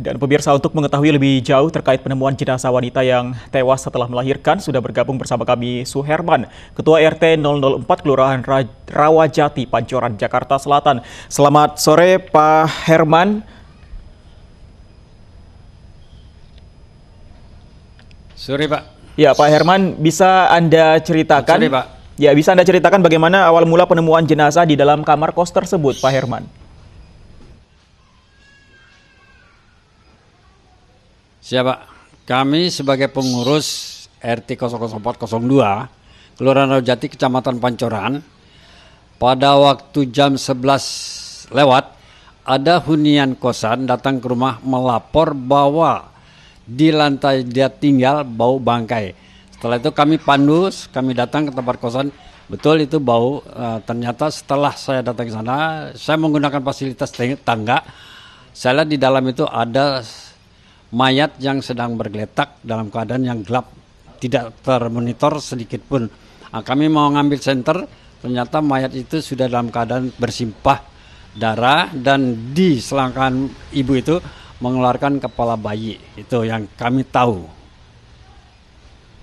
Dan pemirsa untuk mengetahui lebih jauh terkait penemuan jenazah wanita yang tewas setelah melahirkan sudah bergabung bersama kami Suherman, Ketua RT 004 Kelurahan Rawajati, Pancoran, Jakarta Selatan. Selamat sore Pak Herman. Sore Pak. Ya Pak Herman, bisa Anda ceritakan? Sore Pak. Ya, bisa Anda ceritakan bagaimana awal mula penemuan jenazah di dalam kamar kos tersebut, Pak Herman? Siapa? Kami sebagai pengurus RT 00402 Kelurahan Rawajati Kecamatan Pancoran pada waktu jam 11 lewat ada hunian kosan datang ke rumah melapor bahwa di lantai dia tinggal bau bangkai. Setelah itu kami pandu kami datang ke tempat kosan Betul itu bau. E, ternyata setelah saya datang ke sana, saya menggunakan fasilitas tangga. Saya lihat di dalam itu ada mayat yang sedang bergeletak dalam keadaan yang gelap tidak termonitor sedikit pun nah, kami mau ngambil senter ternyata mayat itu sudah dalam keadaan bersimpah darah dan di selangkangan ibu itu mengeluarkan kepala bayi itu yang kami tahu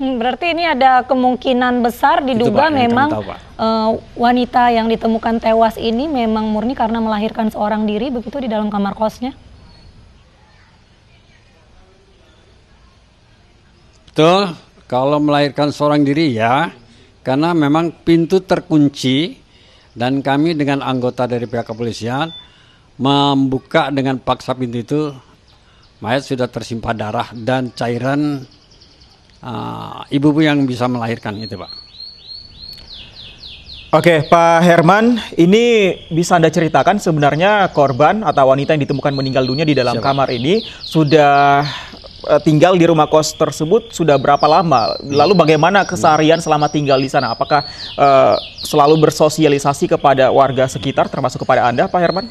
hmm, Berarti ini ada kemungkinan besar diduga Itu, Pak, memang tahu, Uh, wanita yang ditemukan tewas ini memang murni karena melahirkan seorang diri begitu di dalam kamar kosnya? Betul, kalau melahirkan seorang diri ya, karena memang pintu terkunci dan kami dengan anggota dari pihak kepolisian membuka dengan paksa pintu itu mayat sudah tersimpan darah dan cairan ibu ah, ibu-ibu yang bisa melahirkan itu pak. Oke Pak Herman, ini bisa Anda ceritakan sebenarnya korban atau wanita yang ditemukan meninggal dunia di dalam Siap. kamar ini sudah Eh, tinggal di rumah kos tersebut sudah berapa lama? Lalu bagaimana keseharian selama tinggal di sana? Apakah uh, selalu bersosialisasi kepada warga sekitar termasuk kepada Anda, Pak Herman?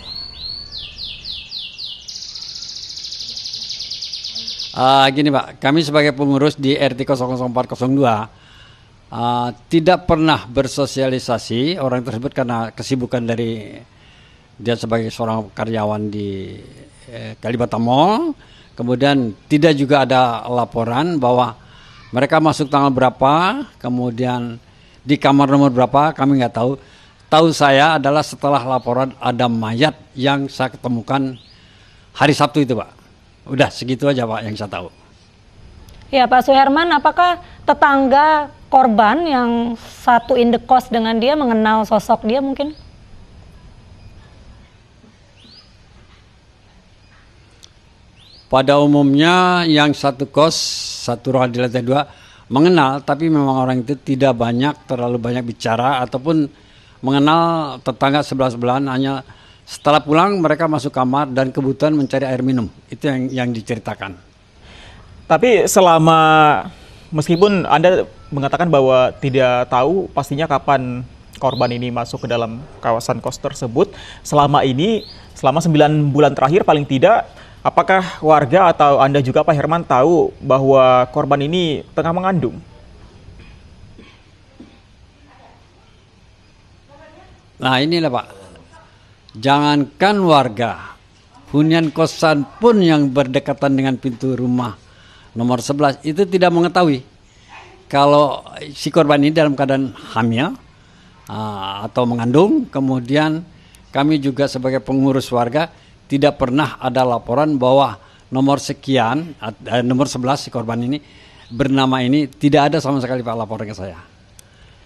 Uh, gini Pak, kami sebagai pengurus di RT 00402 uh, tidak pernah bersosialisasi orang tersebut karena kesibukan dari dia sebagai seorang karyawan di eh, Kalibata Mall Kemudian tidak juga ada laporan bahwa mereka masuk tanggal berapa, kemudian di kamar nomor berapa, kami nggak tahu. Tahu saya adalah setelah laporan ada mayat yang saya ketemukan hari Sabtu itu, Pak. Udah segitu aja, Pak, yang saya tahu. Ya, Pak Suherman, apakah tetangga korban yang satu indekos dengan dia mengenal sosok dia mungkin? pada umumnya yang satu kos satu roh di lantai dua mengenal tapi memang orang itu tidak banyak terlalu banyak bicara ataupun mengenal tetangga sebelah sebelahan hanya setelah pulang mereka masuk kamar dan kebutuhan mencari air minum itu yang yang diceritakan. Tapi selama meskipun anda mengatakan bahwa tidak tahu pastinya kapan korban ini masuk ke dalam kawasan kos tersebut selama ini selama sembilan bulan terakhir paling tidak Apakah warga atau Anda juga Pak Herman tahu bahwa korban ini tengah mengandung? Nah inilah Pak, jangankan warga, hunian kosan pun yang berdekatan dengan pintu rumah nomor 11 itu tidak mengetahui kalau si korban ini dalam keadaan hamil ah, atau mengandung. Kemudian kami juga sebagai pengurus warga tidak pernah ada laporan bahwa nomor sekian eh, nomor 11 si korban ini bernama ini tidak ada sama sekali Pak laporan ke saya.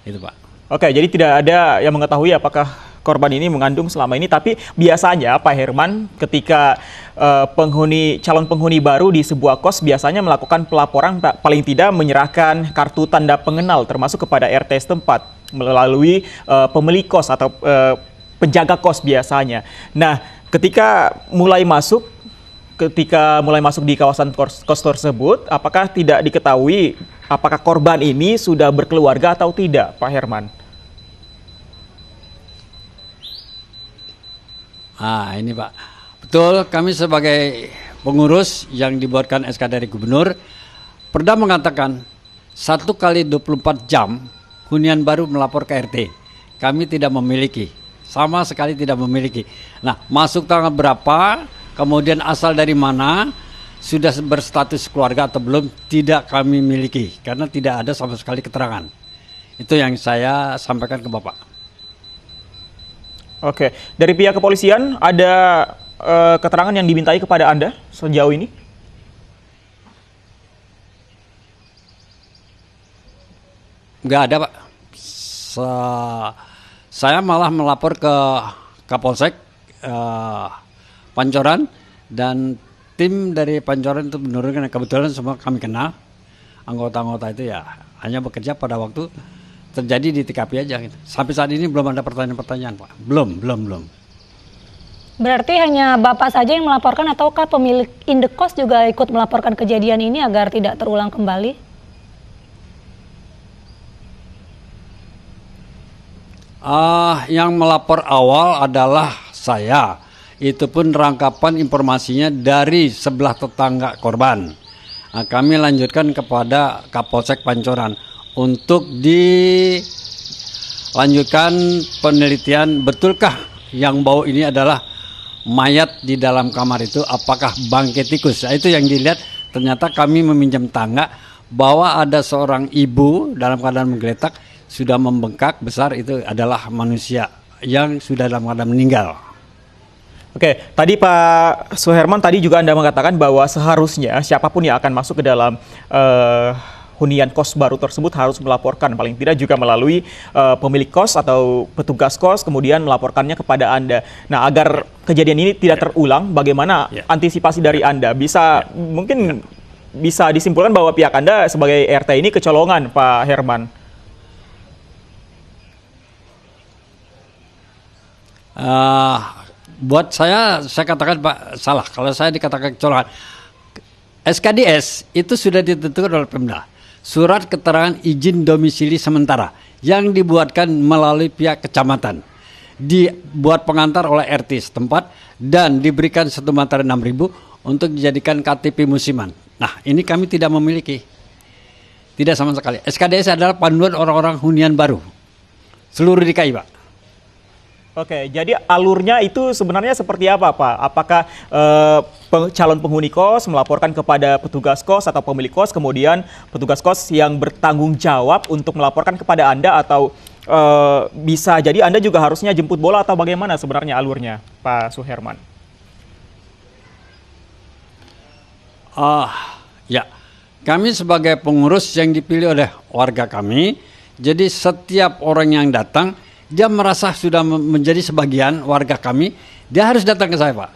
Itu Pak. Oke, jadi tidak ada yang mengetahui apakah korban ini mengandung selama ini. Tapi biasanya Pak Herman ketika uh, penghuni calon penghuni baru di sebuah kos biasanya melakukan pelaporan paling tidak menyerahkan kartu tanda pengenal termasuk kepada RT setempat melalui uh, pemilik kos atau uh, penjaga kos biasanya. Nah, ketika mulai masuk ketika mulai masuk di kawasan kos, tersebut apakah tidak diketahui apakah korban ini sudah berkeluarga atau tidak Pak Herman Ah ini Pak betul kami sebagai pengurus yang dibuatkan SK dari gubernur Perda mengatakan satu kali 24 jam hunian baru melapor ke RT kami tidak memiliki sama sekali tidak memiliki. Nah, masuk tanggal berapa, kemudian asal dari mana, sudah berstatus keluarga atau belum, tidak kami miliki karena tidak ada sama sekali keterangan. Itu yang saya sampaikan ke Bapak. Oke, dari pihak kepolisian ada uh, keterangan yang dimintai kepada Anda sejauh ini? Enggak ada, Pak. Se saya malah melapor ke Kapolsek uh, Pancoran dan tim dari Pancoran itu menurunkan kebetulan semua kami kenal anggota-anggota itu ya hanya bekerja pada waktu terjadi di TKP aja. Gitu. Sampai saat ini belum ada pertanyaan-pertanyaan, Pak. Belum, belum, belum. Berarti hanya Bapak saja yang melaporkan ataukah pemilik indekos juga ikut melaporkan kejadian ini agar tidak terulang kembali? Uh, yang melapor awal adalah saya. Itu pun rangkapan informasinya dari sebelah tetangga korban. Nah, kami lanjutkan kepada Kapolsek Pancoran untuk dilanjutkan penelitian betulkah yang bau ini adalah mayat di dalam kamar itu apakah bangke tikus. Nah, itu yang dilihat ternyata kami meminjam tangga bahwa ada seorang ibu dalam keadaan menggeletak sudah membengkak besar itu adalah manusia yang sudah dalam keadaan meninggal. Oke, tadi Pak Suherman tadi juga Anda mengatakan bahwa seharusnya siapapun yang akan masuk ke dalam uh, hunian kos baru tersebut harus melaporkan paling tidak juga melalui uh, pemilik kos atau petugas kos kemudian melaporkannya kepada Anda. Nah, agar kejadian ini tidak terulang, bagaimana yeah. antisipasi dari Anda? Bisa ya. mungkin bisa disimpulkan bahwa pihak Anda sebagai RT ini kecolongan, Pak Herman. uh, buat saya saya katakan Pak salah kalau saya dikatakan kecolongan. SKDS itu sudah ditentukan oleh Pemda. Surat keterangan izin domisili sementara yang dibuatkan melalui pihak kecamatan. Dibuat pengantar oleh RT setempat dan diberikan satu materi 6000 untuk dijadikan KTP musiman. Nah, ini kami tidak memiliki. Tidak sama sekali. SKDS adalah panduan orang-orang hunian baru. Seluruh DKI, Pak. Oke, jadi alurnya itu sebenarnya seperti apa, Pak? Apakah eh, calon penghuni kos melaporkan kepada petugas kos atau pemilik kos, kemudian petugas kos yang bertanggung jawab untuk melaporkan kepada Anda atau eh, bisa jadi Anda juga harusnya jemput bola atau bagaimana sebenarnya alurnya, Pak Suherman? Ah, ya. Kami sebagai pengurus yang dipilih oleh warga kami, jadi setiap orang yang datang dia merasa sudah menjadi sebagian warga kami, dia harus datang ke saya, Pak.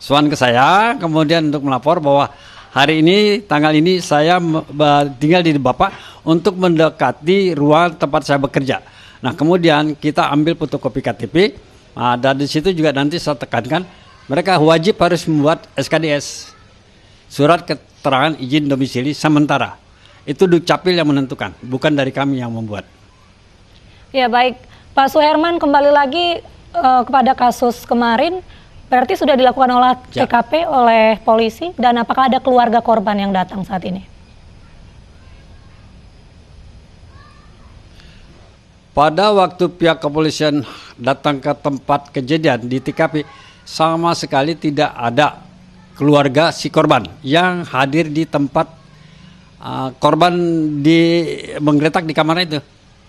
Suan ke saya, kemudian untuk melapor bahwa hari ini tanggal ini saya tinggal di Bapak untuk mendekati ruang tempat saya bekerja. Nah, kemudian kita ambil fotokopi KTP. Nah, dan di situ juga nanti saya tekankan mereka wajib harus membuat SKDS. Surat keterangan izin domisili sementara. Itu Dukcapil yang menentukan, bukan dari kami yang membuat. Ya, baik. Pak Suherman kembali lagi uh, kepada kasus kemarin, berarti sudah dilakukan olah ya. TKP oleh polisi dan apakah ada keluarga korban yang datang saat ini? Pada waktu pihak kepolisian datang ke tempat kejadian di TKP, sama sekali tidak ada keluarga si korban yang hadir di tempat uh, korban di menggeletak di kamar itu.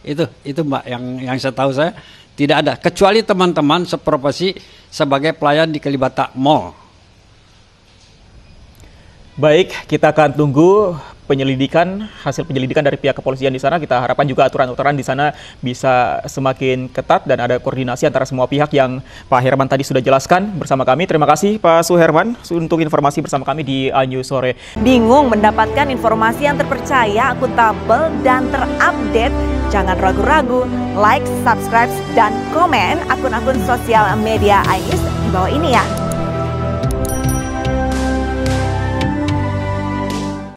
Itu itu Mbak yang yang saya tahu saya tidak ada kecuali teman-teman seprofesi sebagai pelayan di Kalibata Mall. Baik, kita akan tunggu penyelidikan, hasil penyelidikan dari pihak kepolisian di sana. Kita harapkan juga aturan-aturan di sana bisa semakin ketat dan ada koordinasi antara semua pihak yang Pak Herman tadi sudah jelaskan bersama kami. Terima kasih Pak Suherman untuk informasi bersama kami di Anyu Sore. Bingung mendapatkan informasi yang terpercaya, akuntabel, dan terupdate Jangan ragu-ragu, like, subscribe, dan komen akun-akun sosial media AIS di bawah ini ya.